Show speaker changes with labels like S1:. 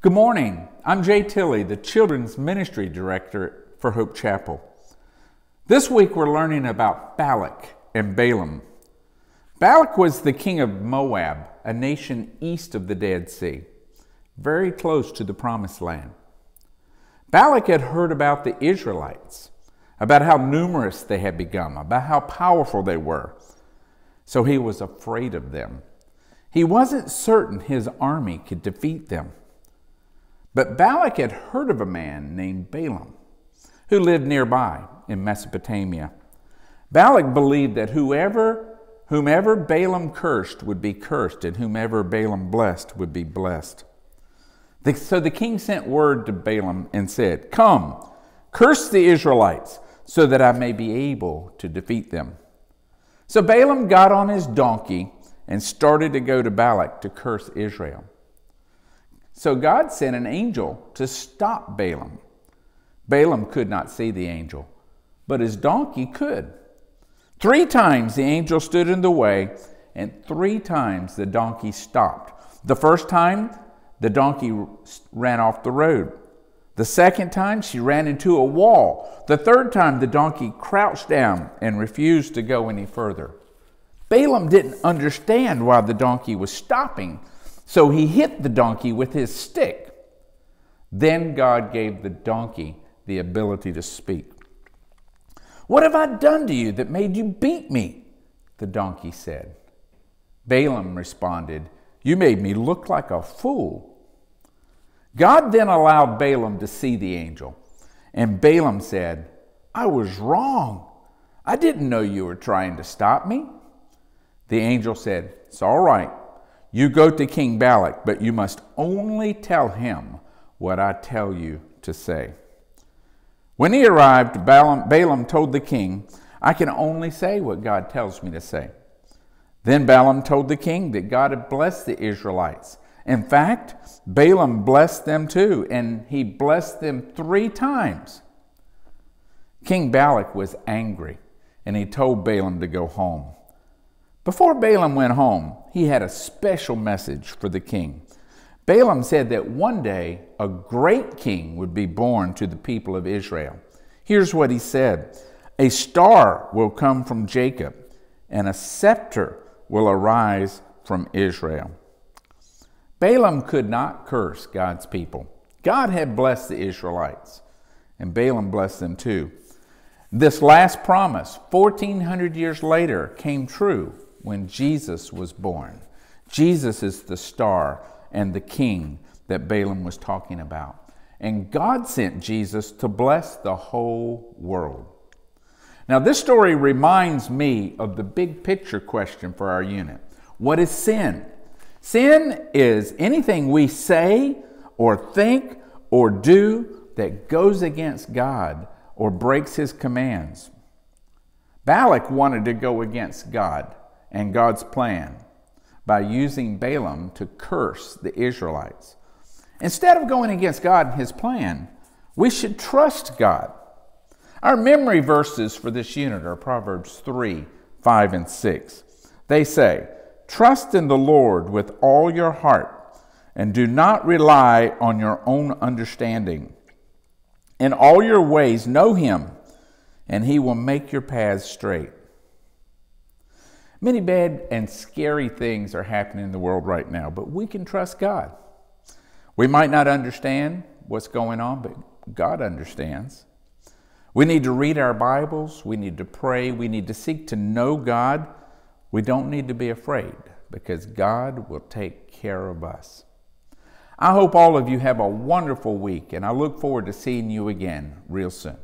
S1: Good morning. I'm Jay Tilley, the Children's Ministry Director for Hope Chapel. This week we're learning about Balak and Balaam. Balak was the king of Moab, a nation east of the Dead Sea, very close to the Promised Land. Balak had heard about the Israelites, about how numerous they had become, about how powerful they were. So he was afraid of them. He wasn't certain his army could defeat them. But Balak had heard of a man named Balaam who lived nearby in Mesopotamia. Balak believed that whoever, whomever Balaam cursed would be cursed, and whomever Balaam blessed would be blessed. So the king sent word to Balaam and said, Come, curse the Israelites, so that I may be able to defeat them. So Balaam got on his donkey and started to go to Balak to curse Israel. So God sent an angel to stop Balaam. Balaam could not see the angel, but his donkey could. Three times the angel stood in the way, and three times the donkey stopped. The first time, the donkey ran off the road. The second time, she ran into a wall. The third time, the donkey crouched down and refused to go any further. Balaam didn't understand why the donkey was stopping, so he hit the donkey with his stick. Then God gave the donkey the ability to speak. What have I done to you that made you beat me? The donkey said. Balaam responded, You made me look like a fool. God then allowed Balaam to see the angel, and Balaam said, I was wrong. I didn't know you were trying to stop me. The angel said, It's all right. You go to King Balak, but you must only tell him what I tell you to say. When he arrived, Balaam, Balaam, told the king, I can only say what God tells me to say. Then Balaam told the king that God had blessed the Israelites. In fact, Balaam blessed them too, and he blessed them three times. King Balak was angry, and he told Balaam to go home. Before Balaam went home, he had a special message for the king. Balaam said that one day a great king would be born to the people of Israel. Here's what he said A star will come from Jacob, and a scepter will arise from Israel. Balaam could not curse God's people. God had blessed the Israelites, and Balaam blessed them too. This last promise, 1400 years later, came true when Jesus was born. Jesus is the star and the king that Balaam was talking about. And God sent Jesus to bless the whole world. Now, this story reminds me of the big picture question for our unit What is sin? Sin is anything we say or think or do that goes against God or breaks his commands. Balak wanted to go against God and God's plan by using Balaam to curse the Israelites. Instead of going against God and his plan, we should trust God. Our memory verses for this unit are Proverbs 3 5 and 6. They say, Trust in the Lord with all your heart and do not rely on your own understanding. In all your ways, know him, and he will make your paths straight. Many bad and scary things are happening in the world right now, but we can trust God. We might not understand what's going on, but God understands. We need to read our Bibles, we need to pray, we need to seek to know God. We don't need to be afraid because God will take care of us. I hope all of you have a wonderful week, and I look forward to seeing you again real soon.